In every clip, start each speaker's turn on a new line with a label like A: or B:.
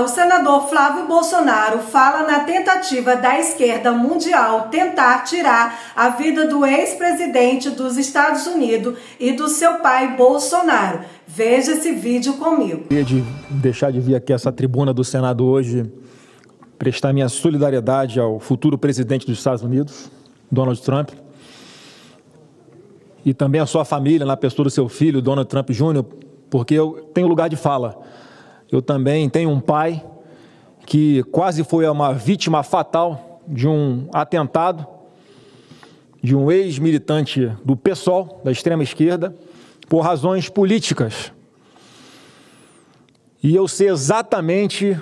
A: o senador Flávio Bolsonaro fala na tentativa da esquerda mundial tentar tirar a vida do ex-presidente dos Estados Unidos e do seu pai Bolsonaro. Veja esse vídeo comigo. Eu de deixar de vir aqui essa tribuna do Senado hoje, prestar minha solidariedade ao futuro presidente dos Estados Unidos, Donald Trump, e também à sua família, na pessoa do seu filho, Donald Trump Jr., porque eu tenho lugar de fala eu também tenho um pai que quase foi uma vítima fatal de um atentado de um ex-militante do PSOL, da extrema esquerda, por razões políticas. E eu sei exatamente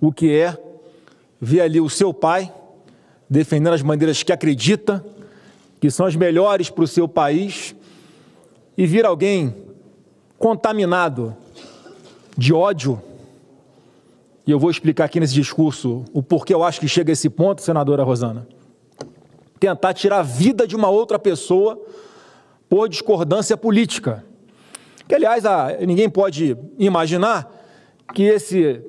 A: o que é ver ali o seu pai defendendo as bandeiras que acredita, que são as melhores para o seu país, e vir alguém contaminado de ódio. E eu vou explicar aqui nesse discurso o porquê eu acho que chega a esse ponto, senadora Rosana. Tentar tirar a vida de uma outra pessoa por discordância política. Que, aliás, a, ninguém pode imaginar que esse,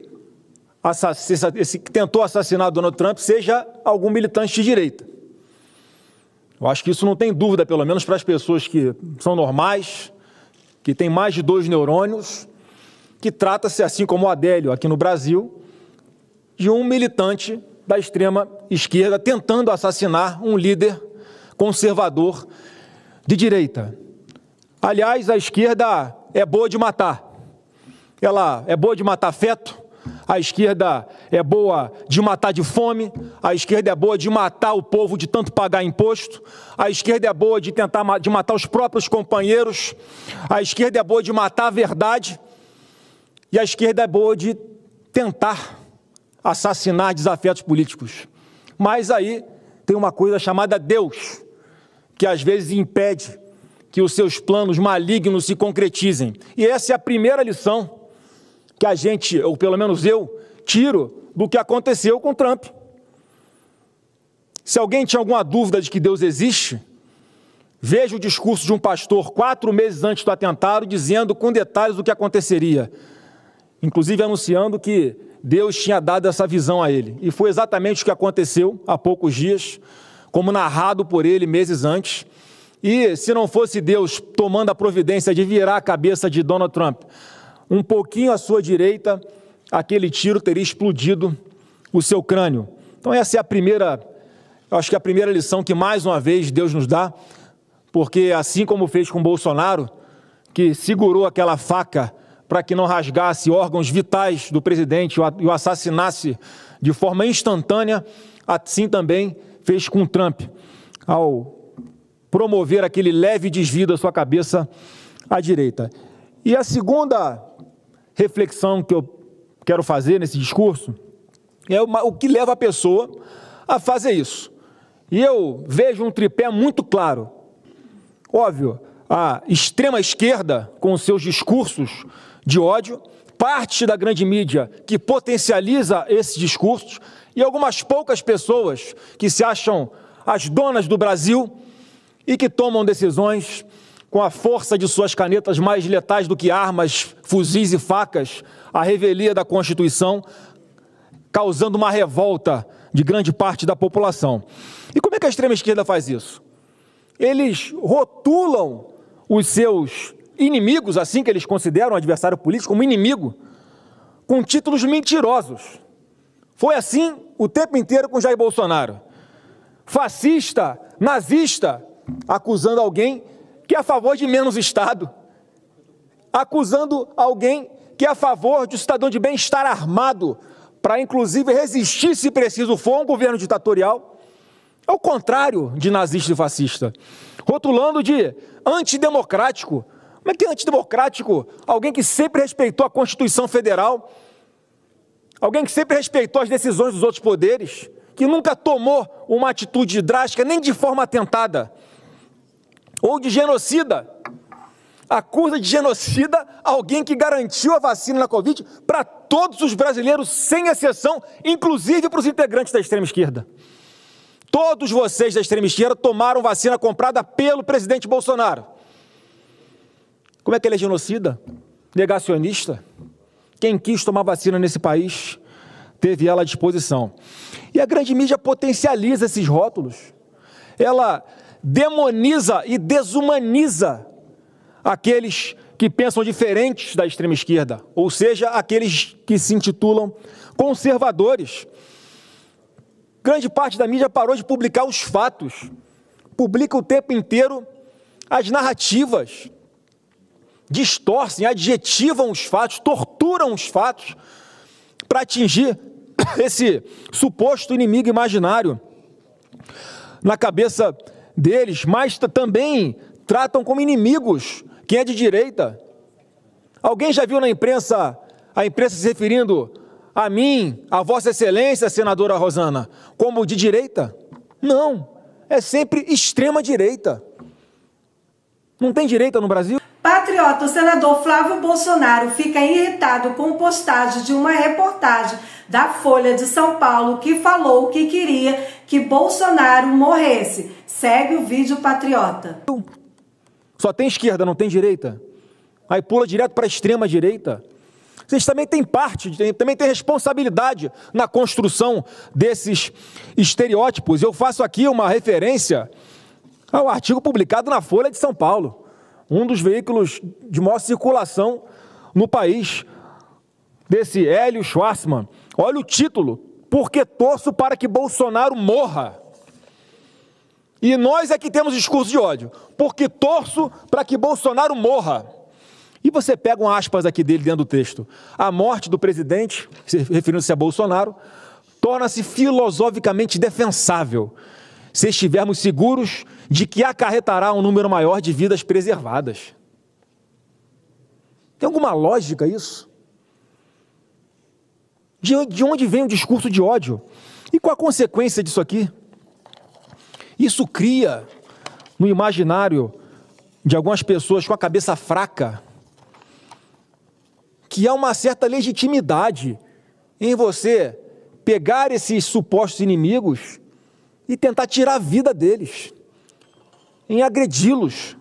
A: esse que tentou assassinar Donald Trump seja algum militante de direita. Eu acho que isso não tem dúvida, pelo menos para as pessoas que são normais, que têm mais de dois neurônios que trata-se, assim como o Adélio aqui no Brasil, de um militante da extrema esquerda tentando assassinar um líder conservador de direita. Aliás, a esquerda é boa de matar. Ela é boa de matar feto, a esquerda é boa de matar de fome, a esquerda é boa de matar o povo de tanto pagar imposto, a esquerda é boa de tentar de matar os próprios companheiros, a esquerda é boa de matar a verdade. E a esquerda é boa de tentar assassinar desafetos políticos. Mas aí tem uma coisa chamada Deus, que às vezes impede que os seus planos malignos se concretizem. E essa é a primeira lição que a gente, ou pelo menos eu, tiro do que aconteceu com Trump. Se alguém tinha alguma dúvida de que Deus existe, veja o discurso de um pastor quatro meses antes do atentado, dizendo com detalhes o que aconteceria inclusive anunciando que Deus tinha dado essa visão a ele. E foi exatamente o que aconteceu há poucos dias, como narrado por ele meses antes. E se não fosse Deus tomando a providência de virar a cabeça de Donald Trump um pouquinho à sua direita, aquele tiro teria explodido o seu crânio. Então, essa é a primeira, acho que é a primeira lição que mais uma vez Deus nos dá, porque assim como fez com Bolsonaro, que segurou aquela faca para que não rasgasse órgãos vitais do presidente e o assassinasse de forma instantânea, assim também fez com Trump, ao promover aquele leve desvio da sua cabeça à direita. E a segunda reflexão que eu quero fazer nesse discurso é o que leva a pessoa a fazer isso. E eu vejo um tripé muito claro. Óbvio, a extrema esquerda, com seus discursos de ódio, parte da grande mídia que potencializa esses discursos e algumas poucas pessoas que se acham as donas do Brasil e que tomam decisões com a força de suas canetas mais letais do que armas, fuzis e facas, a revelia da Constituição, causando uma revolta de grande parte da população. E como é que a extrema esquerda faz isso? Eles rotulam os seus inimigos, assim que eles consideram o adversário político, como inimigo, com títulos mentirosos. Foi assim o tempo inteiro com Jair Bolsonaro. Fascista, nazista, acusando alguém que é a favor de menos Estado, acusando alguém que é a favor de um cidadão de bem estar armado para, inclusive, resistir, se preciso for, um governo ditatorial. É o contrário de nazista e fascista. Rotulando de antidemocrático. Como é que é antidemocrático? Alguém que sempre respeitou a Constituição Federal, alguém que sempre respeitou as decisões dos outros poderes, que nunca tomou uma atitude drástica, nem de forma atentada, ou de genocida. Acusa de genocida alguém que garantiu a vacina na Covid para todos os brasileiros, sem exceção, inclusive para os integrantes da extrema esquerda. Todos vocês da extrema esquerda tomaram vacina comprada pelo presidente Bolsonaro. Como é que ele é genocida? Negacionista? Quem quis tomar vacina nesse país teve ela à disposição. E a grande mídia potencializa esses rótulos. Ela demoniza e desumaniza aqueles que pensam diferentes da extrema esquerda, ou seja, aqueles que se intitulam conservadores. Grande parte da mídia parou de publicar os fatos. Publica o tempo inteiro as narrativas. Distorcem, adjetivam os fatos, torturam os fatos para atingir esse suposto inimigo imaginário na cabeça deles, mas também tratam como inimigos quem é de direita. Alguém já viu na imprensa a imprensa se referindo a mim, a Vossa Excelência, senadora Rosana, como de direita? Não, é sempre extrema-direita. Não tem direita no Brasil? Patriota, o senador Flávio Bolsonaro fica irritado com postagem de uma reportagem da Folha de São Paulo que falou que queria que Bolsonaro morresse. Segue o vídeo, Patriota. Só tem esquerda, não tem direita. Aí pula direto para a extrema-direita. Vocês também têm parte, também têm responsabilidade na construção desses estereótipos. Eu faço aqui uma referência ao artigo publicado na Folha de São Paulo, um dos veículos de maior circulação no país, desse Hélio Schwarzman. Olha o título: Porque torço para que Bolsonaro morra. E nós é que temos discurso de ódio, porque torço para que Bolsonaro morra. E você pega um aspas aqui dele dentro do texto. A morte do presidente, referindo-se a Bolsonaro, torna-se filosoficamente defensável se estivermos seguros de que acarretará um número maior de vidas preservadas. Tem alguma lógica isso? De onde vem o discurso de ódio? E qual a consequência disso aqui? Isso cria no imaginário de algumas pessoas com a cabeça fraca que há uma certa legitimidade em você pegar esses supostos inimigos e tentar tirar a vida deles, em agredi-los.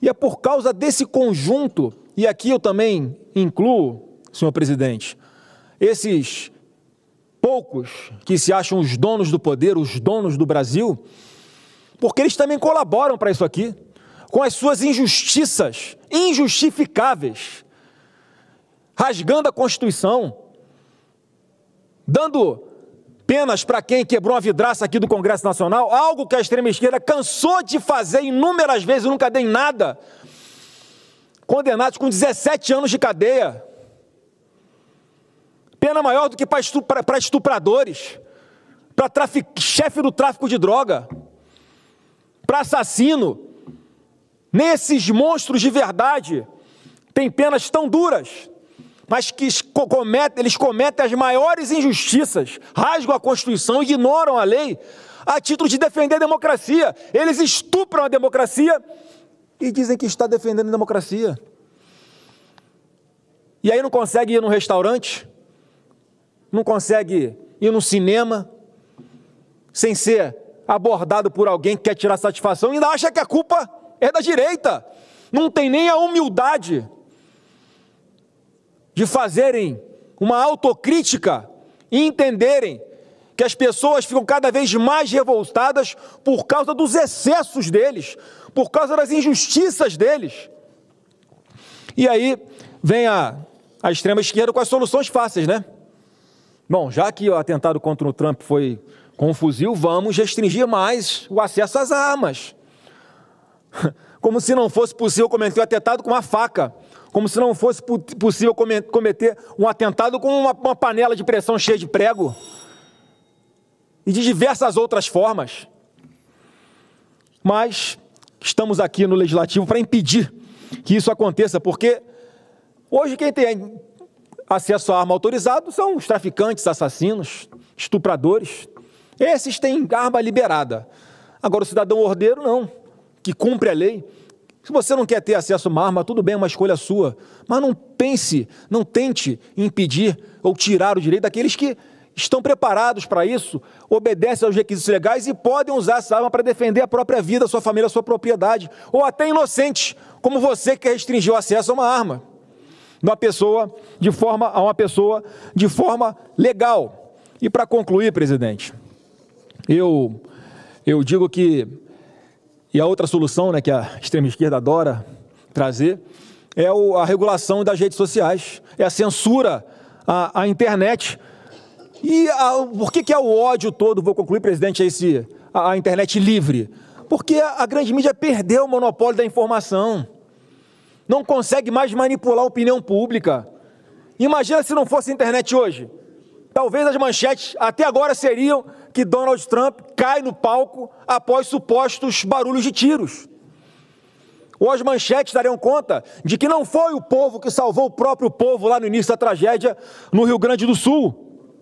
A: E é por causa desse conjunto, e aqui eu também incluo, senhor presidente, esses poucos que se acham os donos do poder, os donos do Brasil, porque eles também colaboram para isso aqui com as suas injustiças injustificáveis, rasgando a Constituição, dando penas para quem quebrou a vidraça aqui do Congresso Nacional, algo que a extrema esquerda cansou de fazer inúmeras vezes, nunca dei nada. Condenados com 17 anos de cadeia. Pena maior do que para estupra, estupradores, para chefe do tráfico de droga, para assassino, nem esses monstros de verdade têm penas tão duras, mas que cometem, eles cometem as maiores injustiças, rasgam a Constituição, ignoram a lei, a título de defender a democracia. Eles estupram a democracia e dizem que está defendendo a democracia. E aí não consegue ir num restaurante, não consegue ir num cinema, sem ser abordado por alguém que quer tirar satisfação, e ainda acha que a culpa é da direita, não tem nem a humildade de fazerem uma autocrítica e entenderem que as pessoas ficam cada vez mais revoltadas por causa dos excessos deles, por causa das injustiças deles. E aí vem a, a extrema esquerda com as soluções fáceis, né? Bom, já que o atentado contra o Trump foi com um fuzil, vamos restringir mais o acesso às armas. como se não fosse possível cometer um atentado com uma faca, como se não fosse possível cometer um atentado com uma, uma panela de pressão cheia de prego, e de diversas outras formas. Mas estamos aqui no legislativo para impedir que isso aconteça, porque hoje quem tem acesso à arma autorizado são os traficantes, assassinos, estupradores. Esses têm arma liberada. Agora o cidadão ordeiro não que cumpre a lei. Se você não quer ter acesso a uma arma, tudo bem, é uma escolha sua. Mas não pense, não tente impedir ou tirar o direito daqueles que estão preparados para isso, obedecem aos requisitos legais e podem usar essa arma para defender a própria vida, a sua família, a sua propriedade. Ou até inocentes, como você que restringiu o acesso a uma arma. uma pessoa, de forma a uma pessoa de forma legal. E para concluir, presidente, eu, eu digo que e a outra solução né, que a extrema esquerda adora trazer é a regulação das redes sociais, é a censura à, à internet. E a, por que, que é o ódio todo, vou concluir, presidente, a, esse, a, a internet livre? Porque a, a grande mídia perdeu o monopólio da informação. Não consegue mais manipular a opinião pública. Imagina se não fosse internet hoje. Talvez as manchetes até agora seriam que Donald Trump cai no palco após supostos barulhos de tiros. Ou as manchetes dariam conta de que não foi o povo que salvou o próprio povo lá no início da tragédia no Rio Grande do Sul.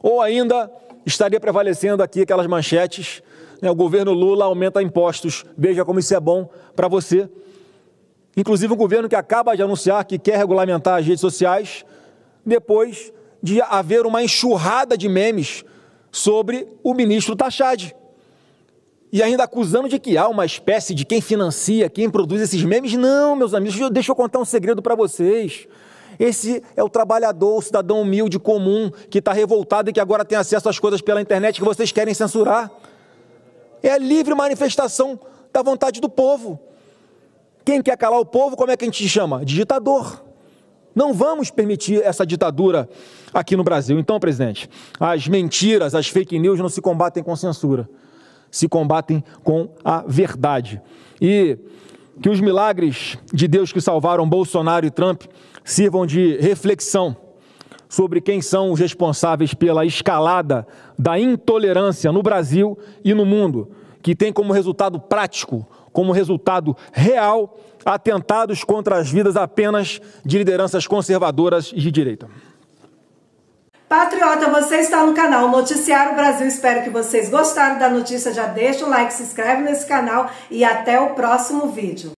A: Ou ainda estaria prevalecendo aqui aquelas manchetes: né, o governo Lula aumenta impostos, veja como isso é bom para você. Inclusive, um governo que acaba de anunciar que quer regulamentar as redes sociais, depois de haver uma enxurrada de memes sobre o ministro Tachad. E ainda acusando de que há uma espécie de quem financia, quem produz esses memes. Não, meus amigos, deixa eu contar um segredo para vocês. Esse é o trabalhador, o cidadão humilde, comum, que está revoltado e que agora tem acesso às coisas pela internet que vocês querem censurar. É a livre manifestação da vontade do povo. Quem quer calar o povo, como é que a gente chama? De ditador. Não vamos permitir essa ditadura aqui no Brasil. Então, presidente, as mentiras, as fake news não se combatem com censura, se combatem com a verdade. E que os milagres de Deus que salvaram Bolsonaro e Trump sirvam de reflexão sobre quem são os responsáveis pela escalada da intolerância no Brasil e no mundo, que tem como resultado prático como resultado real atentados contra as vidas apenas de lideranças conservadoras e de direita. Patriota, você está no canal Noticiário Brasil. Espero que vocês gostaram da notícia. Já deixa o like, se inscreve nesse canal e até o próximo vídeo.